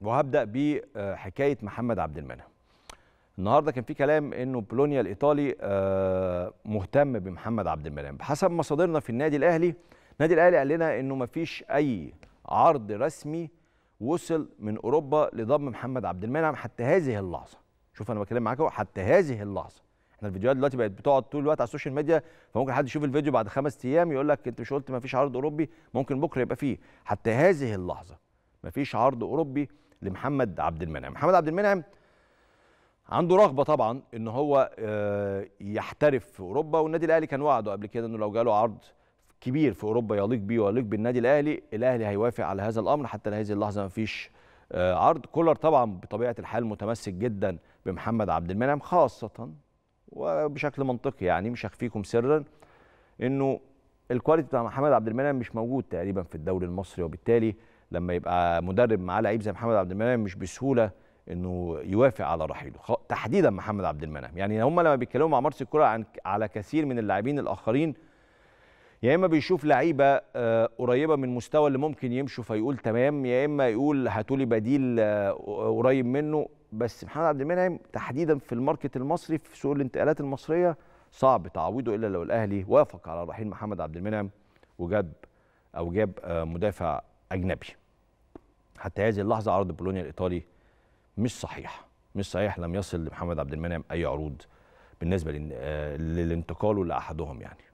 وهبدا بحكايه آه، محمد عبد المنعم النهارده كان في كلام انه بولونيا الايطالي آه، مهتم بمحمد عبد المنعم بحسب مصادرنا في النادي الاهلي النادي الاهلي قال لنا انه ما فيش اي عرض رسمي وصل من اوروبا لضم محمد عبد المنعم حتى هذه اللحظه شوف انا بتكلم معاك حتى هذه اللحظه احنا الفيديوهات دلوقتي بقت بتقعد طول الوقت على السوشيال ميديا فممكن حد يشوف الفيديو بعد خمس ايام يقول لك انت مش قلت ما فيش عرض اوروبي ممكن بكره يبقى فيه حتى هذه اللحظه ما فيش عرض اوروبي لمحمد عبد المنعم محمد عبد المنعم عنده رغبه طبعا ان هو آه، يحترف في اوروبا والنادي الاهلي كان وعده قبل كده انه لو جاله عرض كبير في اوروبا يليق بيه ويليق بالنادي الاهلي الاهلي هيوافق على هذا الامر حتى لهذه اللحظه ما فيش آه، عرض كولر طبعا بطبيعه الحال متمسك جدا بمحمد عبد المنعم خاصه وبشكل منطقي يعني مش هخفيكم سرا انه الكواليتي بتاع محمد عبد المنعم مش موجود تقريبا في الدوري المصري وبالتالي لما يبقى مدرب معاه لعيب زي محمد عبد المنعم مش بسهوله انه يوافق على رحيله تحديدا محمد عبد المنعم يعني هم لما بيتكلموا مع مارس الكره عن على كثير من اللاعبين الاخرين يا اما بيشوف لعيبه آه، قريبه من المستوى اللي ممكن يمشوا فيقول تمام يا اما يقول هاتولي بديل آه، قريب منه بس محمد عبد المنعم تحديدا في الماركت المصري في سوق الانتقالات المصريه صعب تعويضه الا لو الاهلي وافق على رحيل محمد عبد المنعم وجاب او جاب آه، مدافع اجنبي حتى هذه اللحظه عرض بولونيا الايطالي مش صحيح مش صحيح لم يصل لمحمد عبد المنعم اي عروض بالنسبه آه، للانتقال لاحدهم يعني